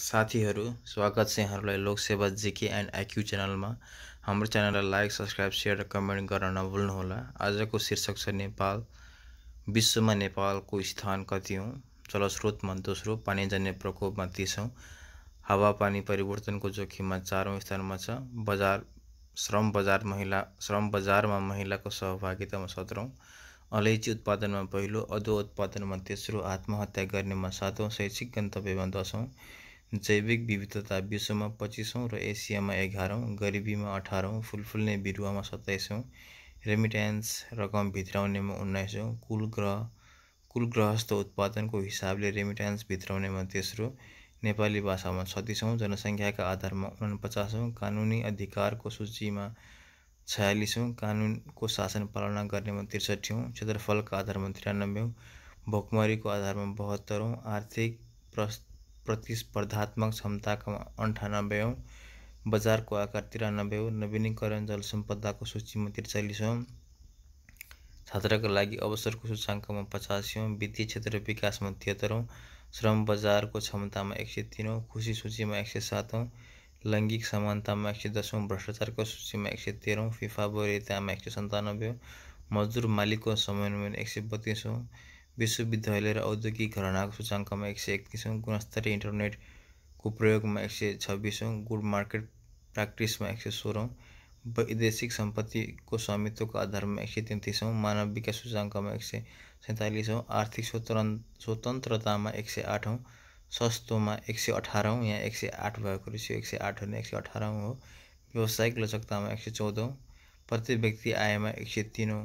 साथीहरू स्वागत छ यहाँहरूलाई लोकसेवा जिके एन्ड एक्यु च्यानलमा हाम्रो च्यानललाई लाइक सब्सक्राइब सेयर र कमेन्ट गर्न नभुल्नुहोला आजको शीर्षक छ नेपाल विश्वमा नेपालको स्थान कति हो जलस्रोतमा दोस्रो पानीजन्य प्रकोपमा तिसौँ हावापानी परिवर्तनको जोखिममा चारौँ स्थानमा छ बजार श्रम बजार महिला श्रम बजारमा महिलाको सहभागितामा सत्रौँ अलैँची उत्पादनमा पहिलो अदुवा उत्पादनमा तेस्रो आत्महत्या गर्नेमा सातौँ शैक्षिक गन्तव्यमा दसौँ जैविक विविधता विश्वमा पच्चिसौँ र एसियामा एघारौँ गरिबीमा अठारौँ फुलफुल्ने बिरुवामा सत्ताइसौँ रेमिट्यान्स रकम भित्राउनेमा उन्नाइसौँ कुल ग्रह कुल ग्रहस्थ उत्पादनको हिसाबले रेमिट्यान्स भित्राउनेमा तेस्रो नेपाली भाषामा छत्तिसौँ जनसङ्ख्याका आधारमा उनपचासौँ कानुनी अधिकारको सूचीमा छयालिसौँ कानुनको शासन पालना गर्नेमा त्रिसठीौँ क्षेत्रफलका आधारमा त्रियानब्बेौँ भोकमरीको आधारमा बहत्तरौँ आर्थिक प्रस्त प्रतिस्पर्धात्मक क्षमताका अन्ठानब्बेऔँ बजारको आकार नवीनीकरण जल सम्पदाको सूचीमा त्रिचालिसौँ छात्रको लागि अवसरको सूचाङ्कमा पचासीौँ वित्तीय क्षेत्र विकासमा तिहत्तरौँ श्रम बजारको क्षमतामा एक सय तिनौँ खुसी सूचीमा एक सय सातौँ लैङ्गिक समानतामा एक सय दसौँ भ्रष्टाचारको सूचीमा एक सय तेह्रौँ फिफा वरियतामा एक सय सन्तानब्बे मजदुर मालिकको समन्वयन एक सय बत्तिसौँ विश्वविद्यालय र औद्योगिक घरनाको सूचाङ्कमा एक सय एकतिसौँ गुणस्तरीय इन्टरनेटको प्रयोगमा एक सय छब्बिसौँ गुड मार्केट प्र्याक्टिसमा एक सय सोह्रौँ वैदेशिक सम्पत्तिको स्वामित्वको आधारमा एक सय तेत्तिसौँ मानव विकास सूचाङ्कमा एक सय सैँतालिसौँ आर्थिक स्वतन्त्र स्वतन्त्रतामा एक सय आठौँ सस्तोमा एक सय अठारौँ यहाँ एक सय आठ भएको रहेछ एक सय आठ भने एक सय अठारौँ हो व्यावसायिक लचकतामा एक सय चौधौँ प्रति व्यक्ति आयमा एक सय तिनौँ